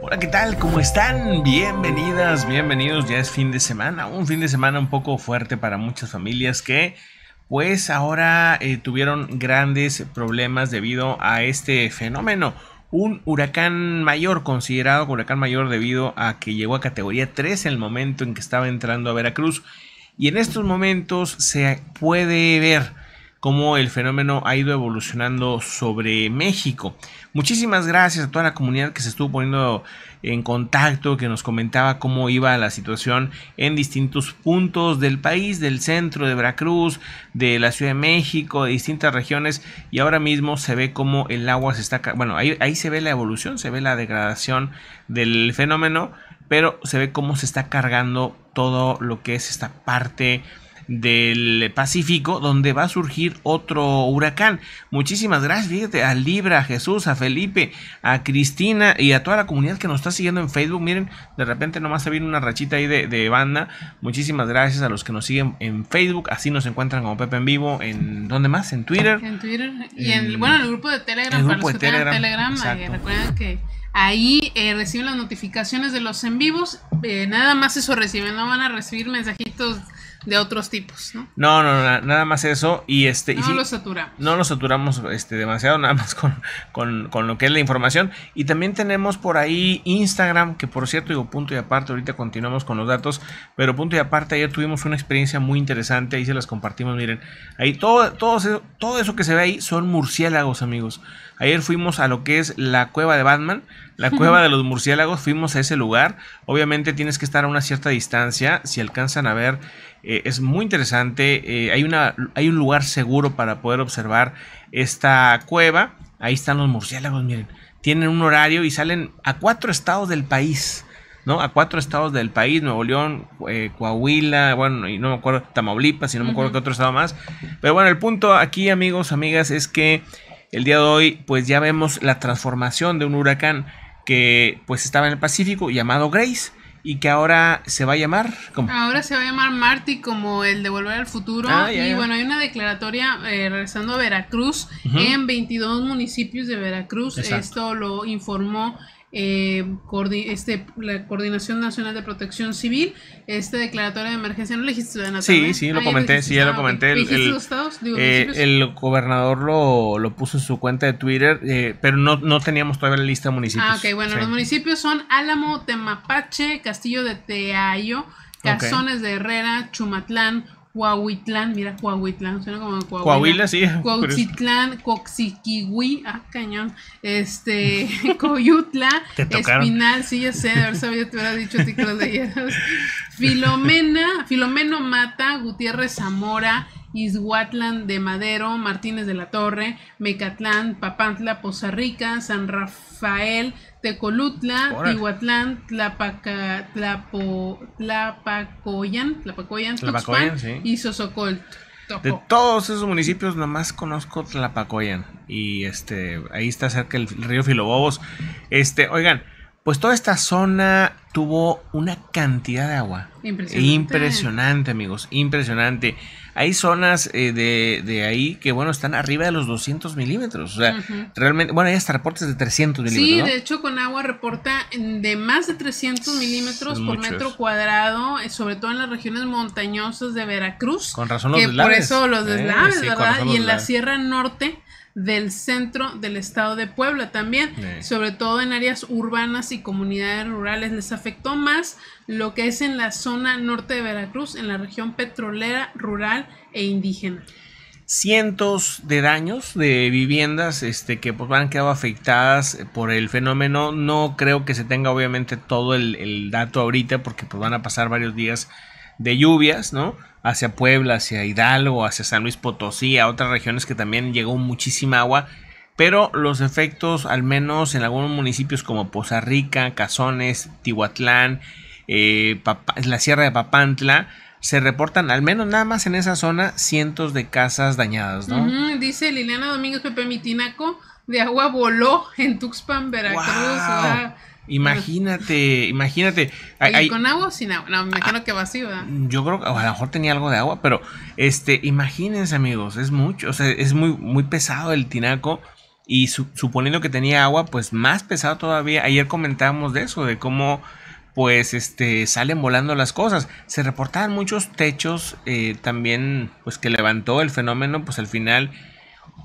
Hola, ¿qué tal? ¿Cómo están? Bienvenidas, bienvenidos. Ya es fin de semana, un fin de semana un poco fuerte para muchas familias que pues ahora eh, tuvieron grandes problemas debido a este fenómeno. Un huracán mayor, considerado huracán mayor debido a que llegó a categoría 3 en el momento en que estaba entrando a Veracruz. Y en estos momentos se puede ver cómo el fenómeno ha ido evolucionando sobre México. Muchísimas gracias a toda la comunidad que se estuvo poniendo en contacto, que nos comentaba cómo iba la situación en distintos puntos del país, del centro de Veracruz, de la Ciudad de México, de distintas regiones, y ahora mismo se ve cómo el agua se está... Bueno, ahí, ahí se ve la evolución, se ve la degradación del fenómeno, pero se ve cómo se está cargando todo lo que es esta parte del Pacífico, donde va a surgir otro huracán. Muchísimas gracias, fíjate, a Libra, a Jesús, a Felipe, a Cristina y a toda la comunidad que nos está siguiendo en Facebook. Miren, de repente nomás se viene una rachita ahí de, banda. Muchísimas gracias a los que nos siguen en Facebook. Así nos encuentran como Pepe en Vivo. ¿En dónde más? En Twitter. En Twitter. Y en, el grupo de Telegram. El de Telegram. Telegram eh, recuerden que ahí eh, reciben las notificaciones de los en vivos. Eh, nada más eso reciben, no van a recibir mensajitos de otros tipos, ¿no? No, no, nada más eso. Y este. No lo saturamos. No lo saturamos este, demasiado, nada más con, con, con, lo que es la información. Y también tenemos por ahí Instagram, que por cierto, digo, punto y aparte, ahorita continuamos con los datos, pero punto y aparte, ayer tuvimos una experiencia muy interesante, ahí se las compartimos, miren. Ahí todo, todo, todo eso que se ve ahí son murciélagos, amigos. Ayer fuimos a lo que es la cueva de Batman. La cueva de los murciélagos, fuimos a ese lugar. Obviamente tienes que estar a una cierta distancia. Si alcanzan a ver, eh, es muy interesante. Eh, hay, un lugar seguro para poder observar esta cueva. Ahí están los murciélagos, miren. Tienen un horario y salen a cuatro estados del país. ¿no? A cuatro estados del país, Nuevo León, eh, Coahuila, bueno, y no me acuerdo, Tamaulipas, y no me acuerdo qué otro estado más. Pero bueno, el punto aquí, amigos, amigas, es que el día de hoy pues ya vemos la transformación de un huracán que pues estaba en el Pacífico llamado Grace y que ahora se va a llamar ahora se va a llamar Marty como el de Volver al Futuro ah, y bueno hay una declaratoria eh, regresando a Veracruz en 22 municipios de Veracruz esto lo informó eh, este, la Coordinación Nacional de Protección Civil, este declaratorio de emergencia. ¿No elegiste de Sí, sí, lo ah, comenté, sí, ya lo ah, comenté. El, los eh, gobernador lo, puso en su cuenta de Twitter, eh, pero no, no teníamos todavía la lista de municipios. Ah, ok, bueno, los municipios son Álamo, Temapache, Castillo de Teayo, Cazones de Herrera, Chumatlán, Huahuitlán, mira, Huahuitlán, suena como Coahuila. Coahuila, sí. ah, cañón. Este, Coyutla, Espinal, sí, ya sé, de haber te hubiera dicho ti que los Filomena, Filomeno Mata, Gutiérrez Zamora, Izhuatlán de Madero, Martínez de la Torre, Mecatlán, Papantla, Poza Rica, San Rafael, Tecolutla, Tihuatlán, Tlapaca, Tlapo, Tlapacoyan, Tlapacoyan, Tlapacoyan Tuxpan, y Sosocol. De todos esos municipios, nomás conozco Tlapacoyan. Y este, ahí está cerca el río Filobobos. Este, oigan, pues toda esta zona tuvo una cantidad de agua. Impresionante. amigos, impresionante. Hay zonas eh, de, ahí que, bueno, están arriba de los 200 milímetros. O sea, realmente, bueno, hay hasta reportes de 300 milímetros. Sí, de hecho, con agua reporta de más de 300 milímetros por metro cuadrado, eh, sobre todo en las regiones montañosas de Veracruz. Con razón los que deslaves. Por eso los deslaves, ¿verdad? Y en la Sierra Norte del centro del estado de Puebla también, sobre todo en áreas urbanas y comunidades rurales. Les afectó más lo que es en la zona norte de Veracruz, en la región petrolera, rural e indígena cientos de daños de viviendas este, que pues, han quedado afectadas por el fenómeno. No creo que se tenga obviamente todo el, dato ahorita porque pues, van a pasar varios días de lluvias, ¿no? hacia Puebla, hacia Hidalgo, hacia San Luis Potosí, a otras regiones que también llegó muchísima agua. Pero los efectos, al menos en algunos municipios como Poza Rica, Cazones, Tihuatlán, eh, la Sierra de Papantla, se reportan, al menos nada más en esa zona, cientos de casas dañadas, ¿no? Dice Liliana Domínguez Pepe Mitinaco, de agua voló en Tuxpan, Veracruz. Imagínate, imagínate. ¿Con agua o sin agua? No, me ah, imagino que vacío, ¿verdad? Yo creo que a lo mejor tenía algo de agua, pero este, imagínense, amigos, es mucho, o sea, es muy, muy pesado el tinaco. Y suponiendo que tenía agua, pues más pesado todavía. Ayer comentábamos de eso, de cómo pues este salen volando las cosas. Se reportaban muchos techos eh, también, pues que levantó el fenómeno, pues al final,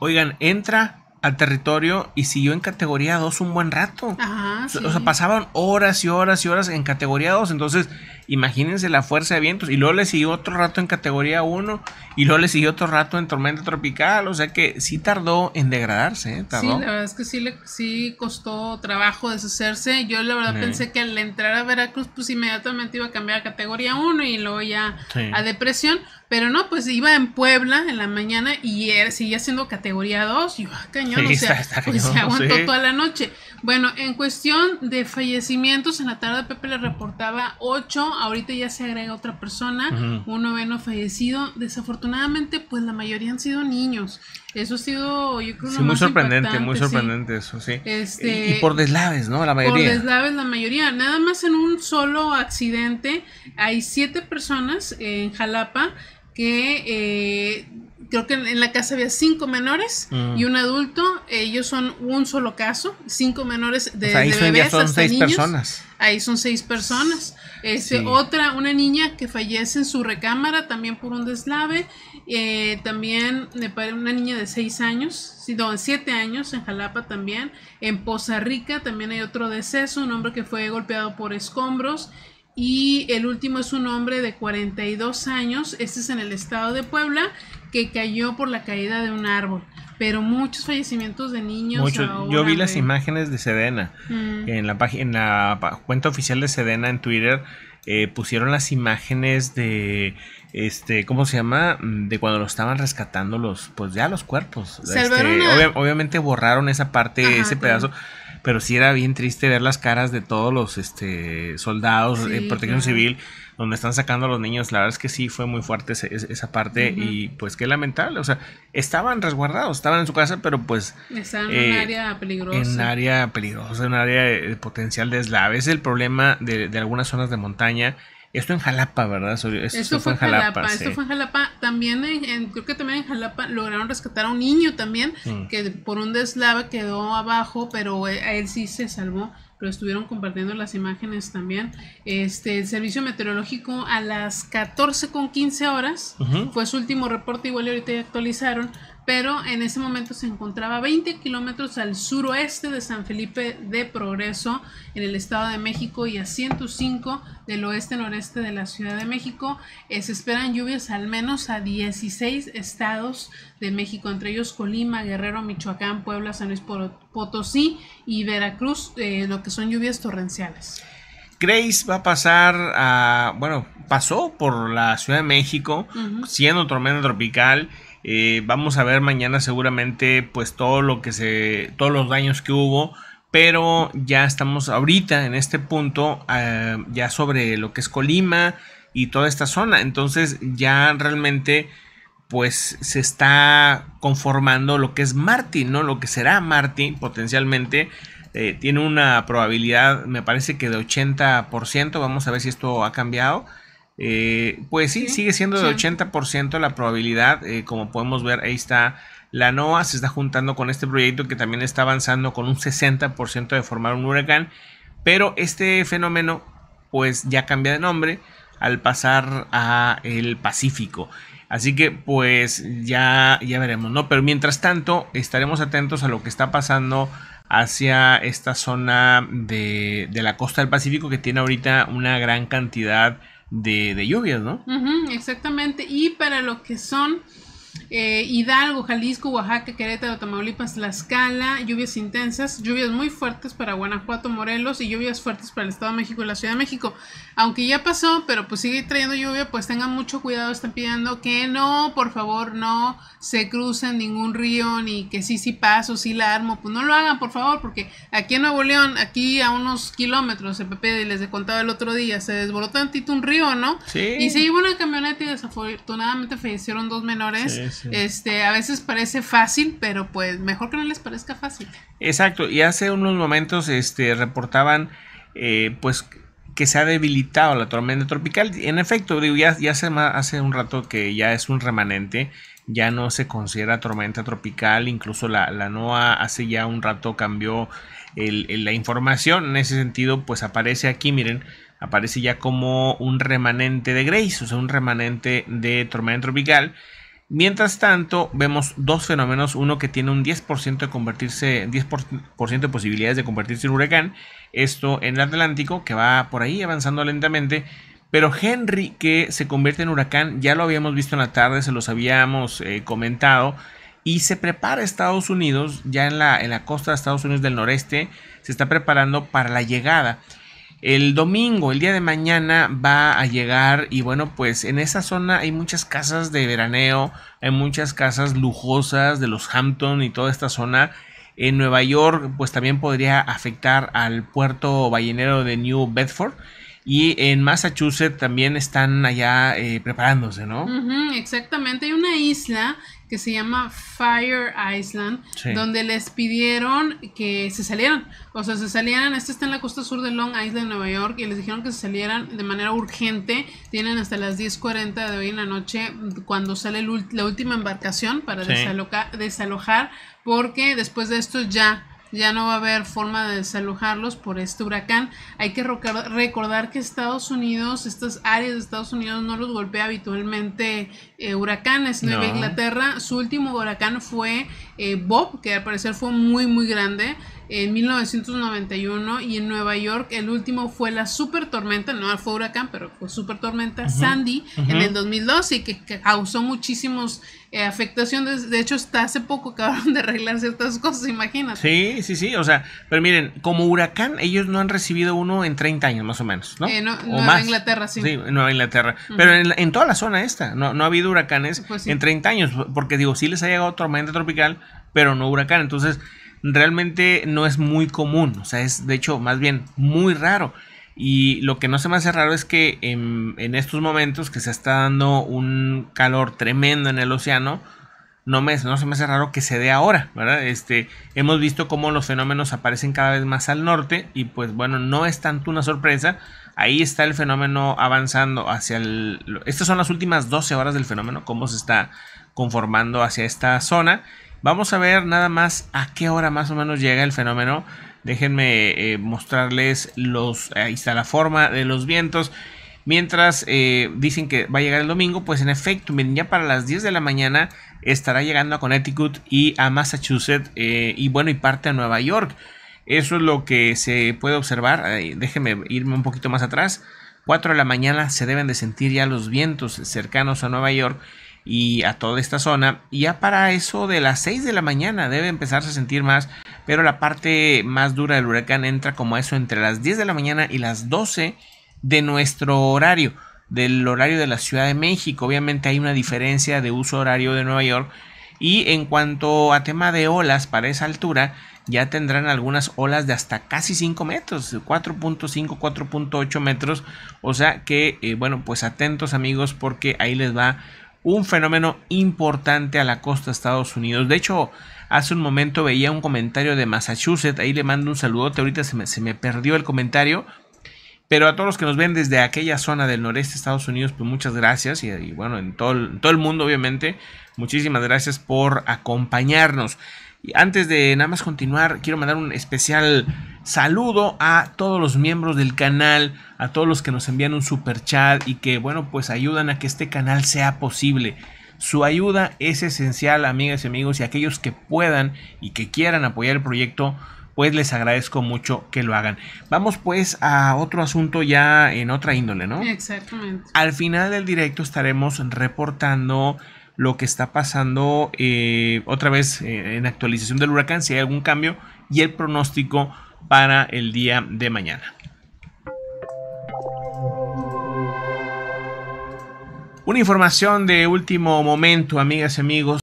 oigan, entra al territorio y siguió en categoría 2 un buen rato. Ajá, O sea, pasaban horas y horas y horas en categoría 2. Entonces, Imagínense la fuerza de vientos. Y luego le siguió otro rato en categoría 1 y luego le siguió otro rato en tormenta tropical. O sea que sí tardó en degradarse. ¿eh? Sí, la verdad es que sí, le, sí costó trabajo deshacerse. Yo la verdad pensé que al entrar a Veracruz pues inmediatamente iba a cambiar a categoría 1 y luego ya a depresión. Pero no, pues iba en Puebla en la mañana y er, seguía siendo categoría 2. Y va cañón, o sea, pues, se aguantó toda la noche. Bueno, en cuestión de fallecimientos, en la tarde Pepe le reportaba ocho. ahorita ya se agrega otra persona, un noveno fallecido. Desafortunadamente, pues la mayoría han sido niños. Eso ha sido, yo creo, sí, muy sorprendente, muy sorprendente eso, sí. Este, y, por deslaves, ¿no? La mayoría. Por deslaves, la mayoría. Nada más en un solo accidente hay siete personas en Jalapa que eh, creo que en la casa había cinco menores y mm. un adulto. Ellos son un solo caso, cinco menores de, ahí son seis personas. Ahí son seis personas. Este, otra, una niña que fallece en su recámara también por un deslave. Eh, también eh, una niña de seis años, no, siete años en Jalapa también. En Poza Rica también hay otro deceso, un hombre que fue golpeado por escombros y el último es un hombre de 42 años, este es en el estado de Puebla, que cayó por la caída de un árbol. Pero muchos fallecimientos de niños. Yo vi las imágenes de Sedena. Mm. En, la, en la cuenta oficial de Sedena en Twitter eh, pusieron las imágenes de este cómo se llama mm, de cuando lo estaban rescatando los pues ya los cuerpos este, obviamente borraron esa parte ese pedazo pero sí era bien triste ver las caras de todos los este, soldados de eh, en protección civil donde están sacando a los niños. La verdad es que sí fue muy fuerte esa parte y pues qué lamentable. O sea, estaban resguardados, estaban en su casa, pero pues... en un eh, área peligrosa. En un área peligrosa, en un área de potencial de Es el problema de, de algunas zonas de montaña esto en Jalapa, ¿verdad? Esto, fue en Jalapa. Esto fue en Jalapa. También, creo que también en Jalapa lograron rescatar a un niño también, que por un deslave quedó abajo, pero eh, a él sí se salvó pero estuvieron compartiendo las imágenes también. Este, el servicio meteorológico a las 14 con 15 horas fue su último reporte, igual ahorita ya actualizaron, pero en ese momento se encontraba 20 kilómetros al suroeste de San Felipe de Progreso, en el Estado de México, y a 105 del oeste-noreste de la Ciudad de México. Eh, se esperan lluvias al menos a 16 estados de México, entre ellos Colima, Guerrero, Michoacán, Puebla, San Luis Potosí y Veracruz, eh, lo que son lluvias torrenciales. Grace va a pasar a, bueno, pasó por la Ciudad de México, siendo tormenta tropical eh, vamos a ver mañana seguramente pues todo lo que se, todos los daños que hubo, pero ya estamos ahorita en este punto eh, ya sobre lo que es Colima y toda esta zona, entonces ya realmente pues se está conformando lo que es martín ¿no? Lo que será martín potencialmente. Eh, tiene una probabilidad, me parece que de 80%, vamos a ver si esto ha cambiado. Eh, pues sí, sigue siendo de 80% la probabilidad. Eh, como podemos ver, ahí está la NOAA, se está juntando con este proyecto que también está avanzando con un 60% de formar un huracán. Pero este fenómeno, pues ya cambia de nombre al pasar a el Pacífico. Así que pues ya, ya veremos, ¿no? Pero mientras tanto, estaremos atentos a lo que está pasando hacia esta zona de, de la costa del Pacífico que tiene ahorita una gran cantidad de de, de lluvias, ¿no? exactamente. Y para lo que son eh, Hidalgo, Jalisco, Oaxaca, Querétaro, Tamaulipas, Tlaxcala, lluvias intensas, lluvias muy fuertes para Guanajuato, Morelos y lluvias fuertes para el Estado de México y la Ciudad de México. Aunque ya pasó, pero pues sigue trayendo lluvia, pues tengan mucho cuidado, están pidiendo que no, por favor, no se crucen ningún río, ni que sí, sí paso, si la armo, pues no lo hagan, por favor, porque aquí en Nuevo León, aquí a unos kilómetros, el PP les contaba el otro día, se desbordó tantito un río, ¿no? Sí. Y se llevó una camioneta y desafortunadamente fallecieron dos menores. Este, a veces parece fácil, pero pues mejor que no les parezca fácil. Exacto, y hace unos momentos este, reportaban eh, pues que se ha debilitado la tormenta tropical. En efecto, digo, ya, ya hace, un rato que ya es un remanente, ya no se considera tormenta tropical, incluso la, la NOAA hace ya un rato cambió la información, en ese sentido pues aparece aquí, miren, aparece ya como un remanente de Grace, o sea, un remanente de tormenta tropical Mientras tanto, vemos dos fenómenos, uno que tiene un 10% de convertirse, 10% de posibilidades de convertirse en huracán, esto en el Atlántico, que va por ahí avanzando lentamente, pero Henry que se convierte en huracán, ya lo habíamos visto en la tarde, se los habíamos eh, comentado, y se prepara Estados Unidos, ya en la costa de Estados Unidos del noreste, se está preparando para la llegada. El domingo, el día de mañana, va a llegar y bueno, pues en esa zona hay muchas casas de veraneo, hay muchas casas lujosas de los Hampton y toda esta zona. En Nueva York, pues también podría afectar al puerto ballenero de New Bedford. Y en Massachusetts también están allá eh, preparándose, ¿no? exactamente, hay una isla que se llama Fire Island, donde les pidieron que se salieran. O sea, se salieran. Esto está en la costa sur de Long Island, Nueva York, y les dijeron que se salieran de manera urgente. Tienen hasta las 10:40 de hoy en la noche, cuando sale la última embarcación para desalojar, porque después de esto ya ya no va a haber forma de desalojarlos por este huracán. Hay que recordar que Estados Unidos, estas áreas de Estados Unidos no los golpea habitualmente eh, huracanes, Nueva Inglaterra. Su último huracán fue eh, Bob, que al parecer fue muy muy grande en 1991 y en Nueva York el último fue la super tormenta, no fue huracán, pero fue super tormenta Sandy en el 2002 y que, causó muchísimos eh, afectaciones. De hecho, hasta hace poco acabaron de arreglar ciertas cosas, imagínate. Sí, sí, sí, o sea, pero miren, como huracán ellos no han recibido uno en 30 años más o menos, ¿no? Eh, Nueva Inglaterra, sí. Sí, Nueva Inglaterra. Pero en, toda la zona esta, no, no ha habido huracanes pues en 30 años, porque digo, sí les ha llegado tormenta tropical, pero no huracán. Entonces, realmente no es muy común, o sea, es de hecho más bien muy raro. Y lo que no se me hace raro es que en, estos momentos que se está dando un calor tremendo en el océano, no, me, no se me hace raro que se dé ahora, ¿verdad? Este, hemos visto cómo los fenómenos aparecen cada vez más al norte y pues bueno, no es tanto una sorpresa. Ahí está el fenómeno avanzando hacia el... Estas son las últimas 12 horas del fenómeno, cómo se está conformando hacia esta zona. Vamos a ver nada más a qué hora más o menos llega el fenómeno. Déjenme eh, mostrarles los, ahí está la forma de los vientos. Mientras eh, dicen que va a llegar el domingo, pues en efecto, miren, ya para las 10 de la mañana estará llegando a Connecticut y a Massachusetts eh, y bueno, y parte a Nueva York. Eso es lo que se puede observar. déjenme irme un poquito más atrás. 4 de la mañana se deben de sentir ya los vientos cercanos a Nueva York y a toda esta zona. ya para eso de las 6 de la mañana debe empezarse a sentir más, pero la parte más dura del huracán entra como eso entre las 10 de la mañana y las 12 de nuestro horario, del horario de la Ciudad de México. Obviamente hay una diferencia de uso horario de Nueva York. Y en cuanto a tema de olas, para esa altura ya tendrán algunas olas de hasta casi 5 metros, 4.5, 4.8 metros. O sea que, eh, bueno, pues atentos amigos porque ahí les va un fenómeno importante a la costa de Estados Unidos. De hecho, hace un momento veía un comentario de Massachusetts, ahí le mando un saludote, ahorita se me, perdió el comentario, pero a todos los que nos ven desde aquella zona del noreste de Estados Unidos, pues muchas gracias. Y, bueno, en todo, el, mundo, obviamente, muchísimas gracias por acompañarnos. Y antes de nada más continuar, quiero mandar un especial saludo a todos los miembros del canal, a todos los que nos envían un super chat y que, bueno, pues ayudan a que este canal sea posible. Su ayuda es esencial, amigas y amigos, y aquellos que puedan y que quieran apoyar el proyecto, pues les agradezco mucho que lo hagan. Vamos pues a otro asunto ya en otra índole, ¿no? Exactamente. Al final del directo estaremos reportando lo que está pasando eh, otra vez en eh, en actualización del huracán, si hay algún cambio y el pronóstico para el día de mañana. Una información de último momento, amigas y amigos.